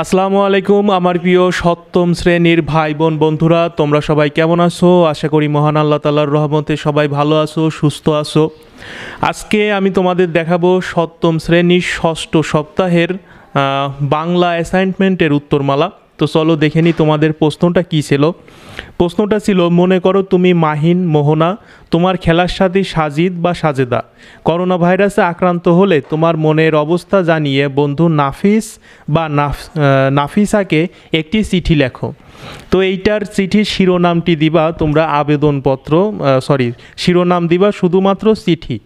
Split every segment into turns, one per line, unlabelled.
আসসালামু আলাইকুম আমার প্রিয় সপ্তম শ্রেণীর ভাই বোন বন্ধুরা তোমরা সবাই কেমন আছো আশা করি মহান আল্লাহ তাল্লার রহমতে সবাই ভালো আছো সুস্থ আছো আজকে আমি তোমাদের দেখাবো সপ্তম শ্রেণীর ষষ্ঠ সপ্তাহের বাংলা অ্যাসাইনমেন্টের উত্তরমালা তো চলো দেখে নি তোমাদের প্রশ্নটা কী ছিল প্রশ্নটা ছিল মনে করো তুমি মাহিন মোহনা তোমার খেলার সাথে সাজিদ বা সাজেদা করোনা ভাইরাসে আক্রান্ত হলে তোমার মনের অবস্থা জানিয়ে বন্ধু নাফিস বা নাফিসাকে একটি চিঠি লেখো তো এইটার চিঠির শিরোনামটি দিবা তোমরা আবেদনপত্র সরি শিরোনাম দিবা শুধুমাত্র চিঠি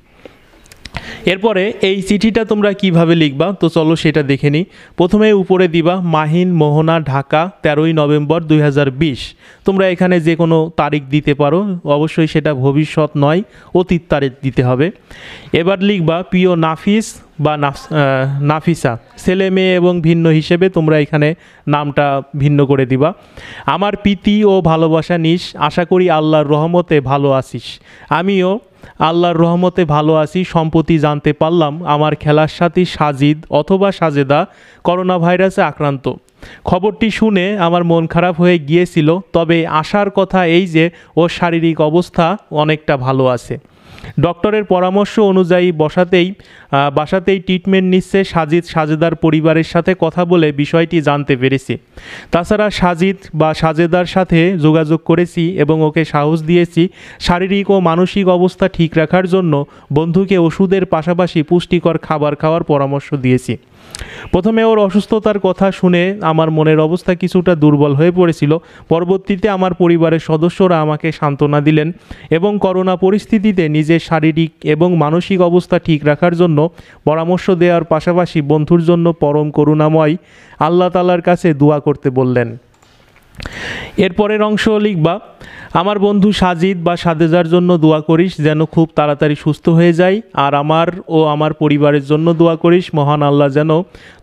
এরপরে এই চিঠিটা তোমরা কিভাবে লিখবা তো চলো সেটা দেখে নিই প্রথমে উপরে দিবা মাহিন মোহনা ঢাকা তেরোই নভেম্বর দুই তোমরা এখানে যে কোনো তারিখ দিতে পারো অবশ্যই সেটা ভবিষ্যৎ নয় অতীত তারিখ দিতে হবে এবার লিখবা প্রিয় নাফিস বা নাফিসা ছেলে মেয়ে এবং ভিন্ন হিসেবে তোমরা এখানে নামটা ভিন্ন করে দিবা আমার প্রীতি ও ভালোবাসা নিস আশা করি আল্লাহর রহমতে ভালো আছিস আমিও আল্লাহর রহমতে ভালো আছি সম্প্রতি জানতে পারলাম আমার খেলার সাথী সাজিদ অথবা সাজেদা করোনা ভাইরাসে আক্রান্ত খবরটি শুনে আমার মন খারাপ হয়ে গিয়েছিল তবে আশার কথা এই যে ওর শারীরিক অবস্থা অনেকটা ভালো আছে ডক্টরের পরামর্শ অনুযায়ী বসাতেই বাসাতেই ট্রিটমেন্ট নিচ্ছে সাজিদ সাজেদার পরিবারের সাথে কথা বলে বিষয়টি জানতে পেরেছি তাছাড়া সাজিদ বা সাজেদার সাথে যোগাযোগ করেছি এবং ওকে সাহস দিয়েছি শারীরিক ও মানসিক অবস্থা ঠিক রাখার জন্য বন্ধুকে ওষুধের পাশাপাশি পুষ্টিকর খাবার খাওয়ার পরামর্শ দিয়েছি প্রথমে ওর অসুস্থতার কথা শুনে আমার মনের অবস্থা কিছুটা দুর্বল হয়ে পড়েছিল পরবর্তীতে আমার পরিবারের সদস্যরা আমাকে সান্ত্বনা দিলেন এবং করোনা পরিস্থিতিতে নিজের শারীরিক এবং মানসিক অবস্থা ঠিক রাখার জন্য পরামর্শ দেওয়ার পাশাপাশি বন্ধুর জন্য পরম করুণাময় আল্লাহ তালার কাছে দোয়া করতে বললেন এরপরের অংশ লিখবা আমার বন্ধু সাজিদ বা সাদেজার জন্য দোয়া করিস যেন খুব তাড়াতাড়ি সুস্থ হয়ে যায় আর আমার ও আমার পরিবারের জন্য দোয়া করিস মহান আল্লাহ যেন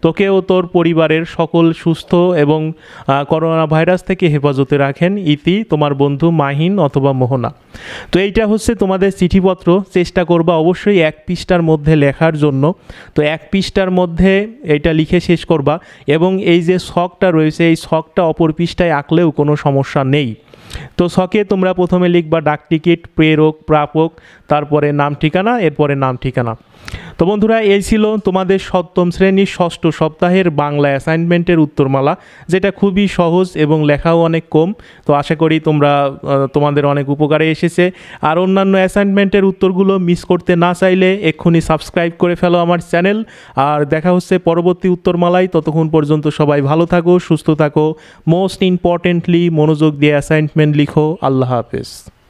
তোকে ও তোর পরিবারের সকল সুস্থ এবং করোনা ভাইরাস থেকে হেফাজতে রাখেন ইতি তোমার বন্ধু মাহিন অথবা মোহনা তো এইটা হচ্ছে তোমাদের চিঠিপত্র চেষ্টা করবা অবশ্যই এক পৃষ্ঠার মধ্যে লেখার জন্য তো এক পৃষ্ঠার মধ্যে এটা লিখে শেষ করবা এবং এই যে শখটা রয়েছে এই শখটা অপর পৃষ্ঠায় আঁকলেও কোনো সমস্যা নেই তো শখে তোমরা প্রথমে লিখবা ডাক টিকিট প্রেরক প্রাপক তারপরে নাম ঠিকানা এরপরে নাম ঠিকানা তো বন্ধুরা এই ছিল তোমাদের সপ্তম শ্রেণীর ষষ্ঠ সপ্তাহের বাংলা অ্যাসাইনমেন্টের উত্তরমালা যেটা খুবই সহজ এবং লেখাও অনেক কম তো আশা করি তোমরা তোমাদের অনেক উপকারে এসেছে আর অন্যান্য অ্যাসাইনমেন্টের উত্তরগুলো মিস করতে না চাইলে এক্ষুনি সাবস্ক্রাইব করে ফেলো আমার চ্যানেল আর দেখা হচ্ছে পরবর্তী উত্তরমালায় ততক্ষণ পর্যন্ত সবাই ভালো থাকো সুস্থ থাকো মোস্ট ইম্পর্টেন্টলি মনোযোগ দিয়ে অ্যাসাইনমেন্ট লিখো আল্লাহ হাফেজ